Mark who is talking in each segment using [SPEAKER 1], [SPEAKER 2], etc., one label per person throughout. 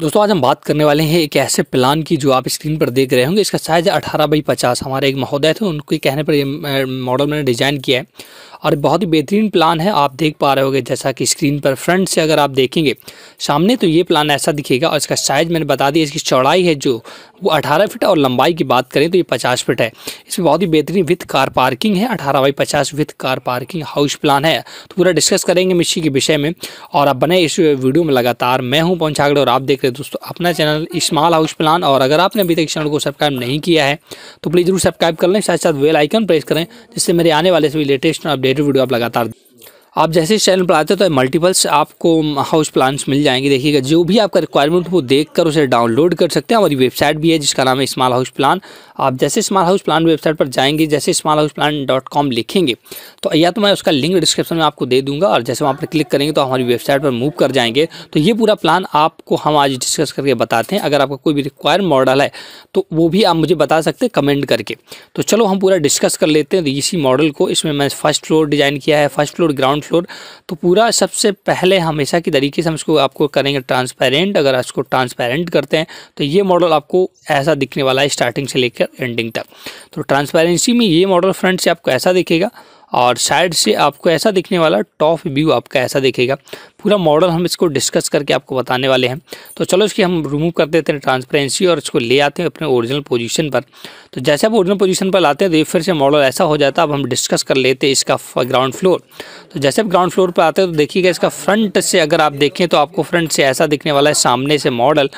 [SPEAKER 1] दोस्तों आज हम बात करने वाले हैं एक ऐसे प्लान की जो आप स्क्रीन पर देख रहे होंगे इसका साइज अठारह बाई पचास हमारे एक महोदय थे उनके कहने पर ये मॉडल मैंने डिज़ाइन किया है और बहुत ही बेहतरीन प्लान है आप देख पा रहे होंगे जैसा कि स्क्रीन पर फ्रंट से अगर आप देखेंगे सामने तो ये प्लान ऐसा दिखेगा और इसका साइज़ मैंने बता दिया इसकी चौड़ाई है जो वो अठारह फिट और लंबाई की बात करें तो ये पचास फिट है इसमें बहुत ही बेहतरीन विथ कार पार्किंग है अठारह बाई पचास with car parking house plan है तो पूरा डिस्कस करेंगे मिशी के विषय में और आप बने इस वीडियो में लगातार मैं हूँ पहुँचागड़े और आप देख रहे हैं दोस्तों अपना चैनल स्मॉल हाउस प्लान और अगर आपने अभी तक चैनल को सब्सक्राइब नहीं किया है तो प्लीज़ जरूर सब्सक्राइब कर लें साथ साथ वेल आइकन प्रेस करें जिससे मेरे आने वाले सभी लेटेस्ट और अपडेटेड वीडियो आप लगातार आप जैसे इस चैनल पर आते हो तो मल्टीपल्स आपको हाउस प्लान्स मिल जाएंगे देखिएगा जो भी आपका रिक्वायरमेंट वो देख कर उसे डाउनलोड कर सकते हैं हमारी वेबसाइट भी है जिसका नाम है स्मॉल हाउस प्लान आप जैसे स्मॉल हाउस प्लान वेबसाइट पर जाएंगे जैसे small house plan dot com लिखेंगे तो या तो मैं उसका लिंक डिस्क्रिप्शन में आपको दे दूंगा और जैसे वहाँ पर क्लिक करेंगे तो हमारी वेबसाइट पर मूव कर जाएंगे तो ये पूरा प्लान आपको हम आज डिस्कस करके बताते हैं अगर आपका कोई भी रिक्वायर मॉडल है तो वो भी आप मुझे बता सकते हैं कमेंट करके तो चलो हम पूरा डिस्कस कर लेते हैं तो इसी मॉडल को इसमें मैं फर्स्ट फ्लोर डिज़ाइन किया है फर्स्ट फ्लोर ग्राउंड श्योर तो पूरा सबसे पहले हमेशा की तरीके से हम इसको आपको करेंगे ट्रांसपेरेंट अगर इसको ट्रांसपेरेंट करते हैं तो ये मॉडल आपको ऐसा दिखने वाला है स्टार्टिंग से लेकर एंडिंग तक तो ट्रांसपेरेंसी में ये मॉडल फ्रंट से आपको ऐसा दिखेगा और साइड से आपको ऐसा दिखने वाला टॉप व्यू आपका ऐसा दिखेगा पूरा मॉडल हम इसको डिस्कस करके आपको बताने वाले हैं तो चलो इसकी हम रिमूव कर देते हैं ट्रांसपेरेंसी और इसको ले आते हैं अपने ओरिजिनल पोजीशन पर तो जैसे आप ओरिजिनल पोजीशन पर लाते हैं तो फिर से मॉडल ऐसा हो जाता है अब हम डिस्कस कर लेते हैं इसका ग्राउंड फ्लोर तो जैसे आप ग्राउंड फ्लोर पर आते हैं तो देखिएगा इसका फ्रंट से अगर आप देखें तो आपको फ्रंट से ऐसा दिखने वाला है सामने से मॉडल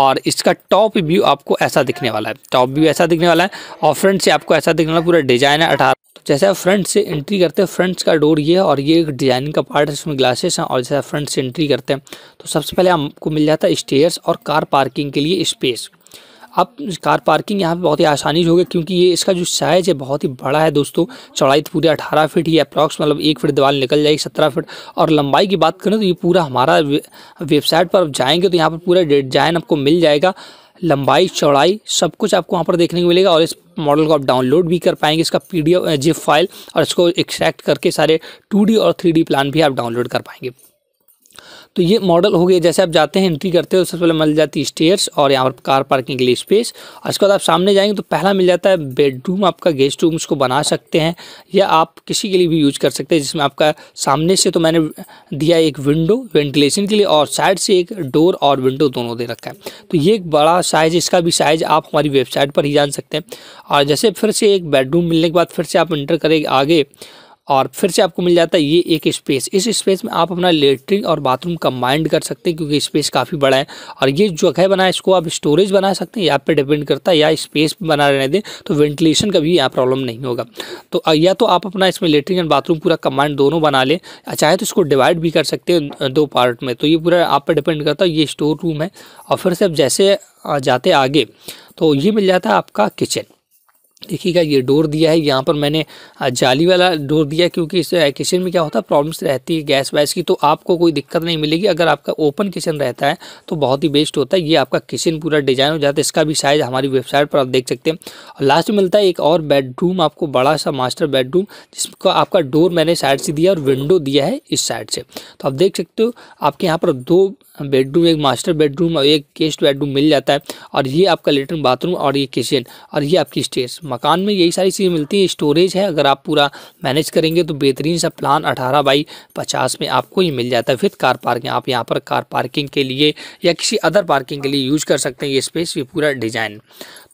[SPEAKER 1] और इसका टॉप व्यू आपको ऐसा दिखने वाला है टॉप व्यू ऐसा दिखने वाला है और फ्रंट से आपको ऐसा दिखने वाला पूरा डिजाइन है अठारह तो जैसे आप फ्रंट से एंट्री करते हैं फ्रंट का डोर ये है और ये एक डिजाइनिंग का पार्ट है इसमें ग्लासेस हैं और जैसे फ्रंट से एंट्री करते हैं तो सबसे पहले आपको मिल जाता है स्टेयर्स और कार पार्किंग के लिए स्पेस आप कार पार्किंग यहाँ पर बहुत ही आसानी से होगी क्योंकि ये इसका जो साइज़ है बहुत ही बड़ा है दोस्तों चौड़ाई तो पूरी अठारह फीट ही अप्रॉक्स मतलब एक फीट दीवार निकल जाएगी सत्रह फीट और लंबाई की बात करें तो ये पूरा हमारा वेबसाइट पर आप जाएंगे तो यहाँ पर पूरा डिजाइन आपको मिल जाएगा लंबाई चौड़ाई सब कुछ आपको वहाँ पर देखने को मिलेगा और इस मॉडल को आप डाउनलोड भी कर पाएंगे इसका पी डी फाइल और इसको एक्सट्रैक्ट करके सारे टू और थ्री प्लान भी आप डाउनलोड कर पाएंगे तो ये मॉडल हो गया जैसे आप जाते हैं एंट्री करते हो सबसे पहले मिल जाती है स्टेयर्स और यहाँ पर कार पार्किंग के लिए स्पेस और इसके बाद आप सामने जाएंगे तो पहला मिल जाता है बेडरूम आपका गेस्ट रूम उसको बना सकते हैं या आप किसी के लिए भी यूज कर सकते हैं जिसमें आपका सामने से तो मैंने दिया एक विंडो वेंटिलेशन के लिए और साइड से एक डोर और विंडो दोनों दे रखा है तो ये एक बड़ा साइज इसका भी साइज आप हमारी वेबसाइट पर ही जान सकते हैं और जैसे फिर से एक बेडरूम मिलने के बाद फिर से आप इंटर करेंगे आगे और फिर से आपको मिल जाता है ये एक स्पेस इस स्पेस में आप अपना लेटरिन और बाथरूम कंबाइंड कर सकते हैं क्योंकि स्पेस काफ़ी बड़ा है और ये जगह बना है इसको आप स्टोरेज बना सकते हैं या पे डिपेंड करता है या स्पेस बना रहने दें तो वेंटिलेशन का भी यहाँ प्रॉब्लम नहीं होगा तो या तो आप अपना इसमें लेटरिन एंड बाथरूम पूरा कंबाइंड दोनों बना लें चाहे तो इसको डिवाइड भी कर सकते हैं दो पार्ट में तो ये पूरा आप पर डिपेंड करता है ये स्टोर रूम है और फिर से आप जैसे जाते आगे तो ये मिल जाता है आपका किचन देखिएगा ये डोर दिया है यहाँ पर मैंने जाली वाला डोर दिया है क्योंकि इस किचन में क्या होता है प्रॉब्लम्स रहती है गैस वैस की तो आपको कोई दिक्कत नहीं मिलेगी अगर आपका ओपन किचन रहता है तो बहुत ही बेस्ट होता है ये आपका किचन पूरा डिजाइन हो जाता है इसका भी साइज हमारी वेबसाइट पर आप देख सकते हैं और लास्ट में मिलता है एक और बेडरूम आपको बड़ा सा मास्टर बेडरूम जिसको आपका डोर मैंने साइड से दिया और विंडो दिया है इस साइड से तो आप देख सकते हो आपके यहाँ पर दो बेडरूम एक मास्टर बेडरूम और एक गेस्ट बेडरूम मिल जाता है और ये आपका लेटरिन बाथरूम और ये किचन और ये आपकी स्टेज मकान में यही सारी चीज़ें मिलती है स्टोरेज है अगर आप पूरा मैनेज करेंगे तो बेहतरीन सा प्लान अठारह बाई पचास में आपको ही मिल जाता है विथ कार पार्किंग आप यहाँ पर कार पार्किंग के लिए या किसी अदर पार्किंग के लिए यूज कर सकते हैं ये स्पेस ये पूरा डिज़ाइन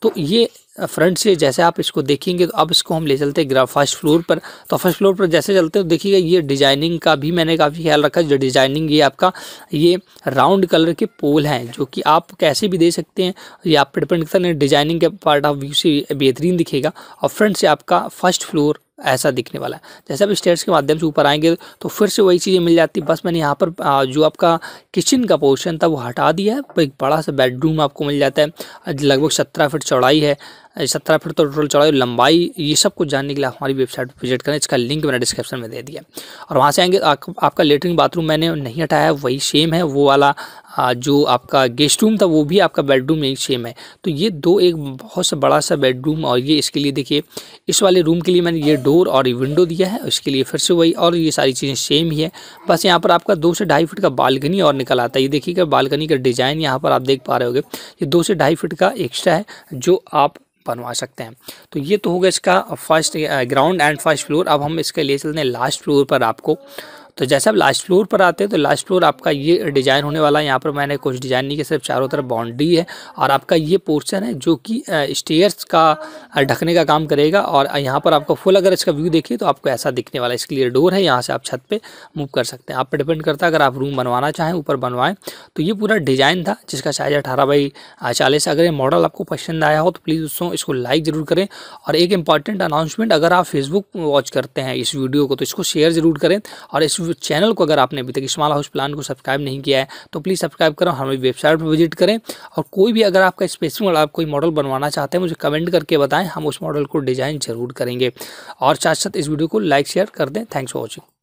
[SPEAKER 1] तो ये फ्रंट से जैसे आप इसको देखेंगे तो अब इसको हम ले चलते हैं फर्स्ट फ्लोर पर तो फर्स्ट फ्लोर पर जैसे चलते हो तो देखिएगा ये डिजाइनिंग का भी मैंने काफ़ी ख्याल रखा जो डिजाइनिंग ये आपका ये राउंड कलर के पोल हैं जो कि आप कैसे भी दे सकते हैं ये आप डिपेंड करता है डिजाइनिंग के पार्ट ऑफ व्यू से बेहतरीन दिखेगा और फ्रंट से आपका फर्स्ट फ्लोर ऐसा दिखने वाला है जैसे आप स्टेट्स के माध्यम से ऊपर आएंगे तो फिर से वही चीज़ें मिल जाती बस मैंने यहाँ पर जो आपका किचन का पोर्शन था वो हटा दिया है एक बड़ा सा बेडरूम आपको मिल जाता है लगभग सत्रह फिट चौड़ाई है सत्रह फीट तो टोटल चौड़ाई लंबाई ये सब कुछ जानने के लिए हमारी वेबसाइट विजिट करें इसका लिंक मैंने डिस्क्रिप्शन में दे दिया और वहाँ से आएंगे आप, आपका लेटरिन बाथरूम मैंने नहीं हटाया वही सेम है वो वाला जो आपका गेस्ट रूम था वो भी आपका बेडरूम यही सेम है तो ये दो एक बहुत सा बड़ा सा बेडरूम और ये इसके लिए देखिए इस वाले रूम के लिए मैंने ये डोर और ये विंडो दिया है इसके लिए फिर से वही और ये सारी चीज़ें सेम ही है बस यहाँ पर आपका दो से ढाई फिट का बालकनी और निकल आता है ये देखिएगा बालकनी का डिज़ाइन यहाँ पर आप देख पा रहे हो ये दो से ढाई फिट का एक्स्ट्रा है जो आप बनवा सकते हैं तो ये तो होगा इसका first ground and first floor अब हम इसके लिए चलते हैं लास्ट फ्लोर पर आपको तो जैसे आप लास्ट फ्लोर पर आते हैं तो लास्ट फ्लोर आपका ये डिज़ाइन होने वाला है यहाँ पर मैंने कुछ डिज़ाइन नहीं किया सिर्फ चारों तरफ बाउंड्री है और आपका ये पोर्शन है जो कि स्टेयर्स का ढकने का काम करेगा और यहाँ पर आपको फुल अगर इसका व्यू देखिए तो आपको ऐसा दिखने वाला है इसके लिए डोर है यहाँ से आप छत पर मूव कर सकते हैं आप पर डिपेंड करता है अगर आप रूम बनवाना चाहें ऊपर बनवाएं तो ये पूरा डिज़ाइन था जिसका साइज अठारह बाई चालीस अगर ये मॉडल आपको पसंद आया हो तो प्लीज़ दोस्तों इसको लाइक ज़रूर करें और एक इंपॉर्टेंट अनाउंसमेंट अगर आप फेसबुक वॉच करते हैं इस वीडियो को तो इसको शेयर ज़रूर करें और इस चैनल को अगर आपने अभी तक स्मॉल हाउस प्लान को सब्सक्राइब नहीं किया है तो प्लीज़ सब्सक्राइब करो हमारी वेबसाइट पर विजिट करें और कोई भी अगर आपका स्पेसिंग वाला आप कोई मॉडल बनवाना चाहते हैं मुझे कमेंट करके बताएं हम उस मॉडल को डिज़ाइन जरूर करेंगे और साथ साथ इस वीडियो को लाइक शेयर कर दें थैंक्स फॉर वॉचिंग